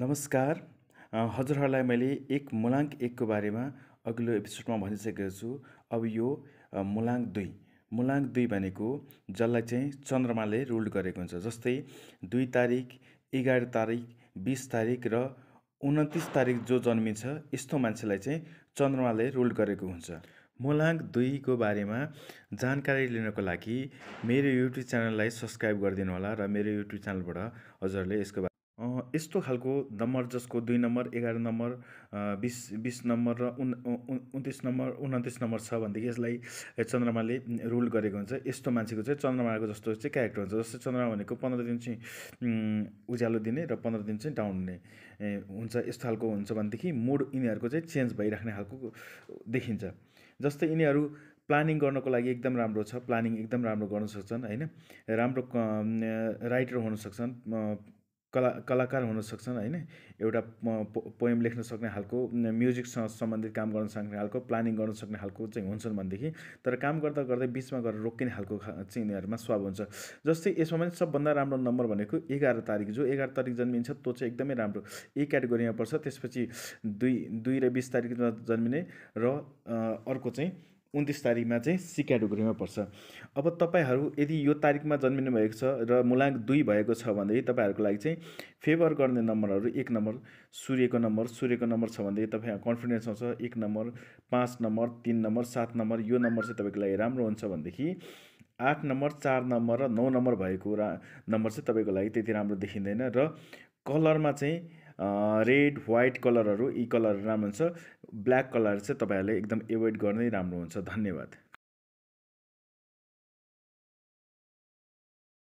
नमस्कार हजुरहरूलाई मैले एक मुलाङ्क एकको बारेमा अघिल्लो एपिसोडमा भनिसकेको छु अब यो मुलाङ दुई मुलाङ्क दुई भनेको जसलाई चाहिँ चन्द्रमाले रुल गरेको हुन्छ जस्तै दुई तारिक एघार तारिक बिस तारिक र उन्तिस तारिक जो जन्मिन्छ यस्तो मान्छेलाई चाहिँ चन्द्रमाले रुल गरेको हुन्छ मुलाङ दुईको बारेमा जानकारी लिनको लागि मेरो युट्युब च्यानललाई सब्सक्राइब गरिदिनु होला र मेरो युट्युब च्यानलबाट हजुरहरूले यसको यस्तो खालको नम्बर जसको दुई नम्बर एघार नम्बर बिस बिस नम्बर र उन उन्तिस नम्बर उन्तिस नम्बर छ भनेदेखि यसलाई चन्द्रमाले रुल गरेको हुन्छ यस्तो मान्छेको चाहिँ चन्द्रमाको जस्तो चाहिँ क्यारेक्टर हुन्छ जस्तै चन्द्रमा भनेको पन्ध्र दिन चाहिँ उज्यालो दिने र पन्ध्र दिन चाहिँ डाउन हुने हुन्छ यस्तो खालको हुन्छ भनेदेखि मुड यिनीहरूको चाहिँ चेन्ज भइराख्ने खालको देखिन्छ जस्तै यिनीहरू प्लानिङ गर्नको लागि एकदम राम्रो छ प्लानिङ एकदम राम्रो गर्न सक्छन् होइन राम्रो राइटर हुन सक्छन् कला कलाकार हुन सक्छन् होइन एउटा पो पोएम लेख्न सक्ने खालको म्युजिकसँग सम्बन्धित काम गर्न सक्ने खालको प्लानिङ गर्न सक्ने खालको चाहिँ हुन्छन् भनेदेखि तर काम गर्दा गर्दै बिचमा गएर रोकिने खालको चाहिँ यिनीहरूमा स्वाब हुन्छ जस्तै यसमा पनि सबभन्दा राम्रो नम्बर भनेको एघार तारिक जो एघार तारिक जन्मिन्छ त्यो चाहिँ एकदमै राम्रो ए क्याटेगोरीमा पर्छ त्यसपछि दुई दुई र बिस तारिकमा जन्मिने र अर्को चाहिँ उन्तिस तारिकमा चाहिँ सी क्याटेगोरीमा पर्छ अब तपाईँहरू यदि यो तारिकमा जन्मिनु भएको छ र मुलाङ्क दुई भएको छ भनेदेखि तपाईँहरूको लागि चाहिँ फेभर गर्ने नम्बरहरू एक नम्बर सूर्यको नम्बर सूर्यको नम्बर छ भनेदेखि तपाईँ कन्फिडेन्स आउँछ एक नम्बर पाँच नम्बर तिन नम्बर सात नम्बर यो नम्बर चाहिँ तपाईँको लागि राम्रो हुन्छ भनेदेखि आठ नम्बर चार नम्बर र नौ नम्बर भएको रा नम्बर चाहिँ तपाईँको लागि त्यति राम्रो देखिँदैन र कलरमा चाहिँ रेड व्हाइट कलरहरू यी कलरहरू राम्रो हुन्छ ब्ल्याक कलर चाहिँ तपाईँहरूले एकदम एभोइड गर्नै राम्रो हुन्छ धन्यवाद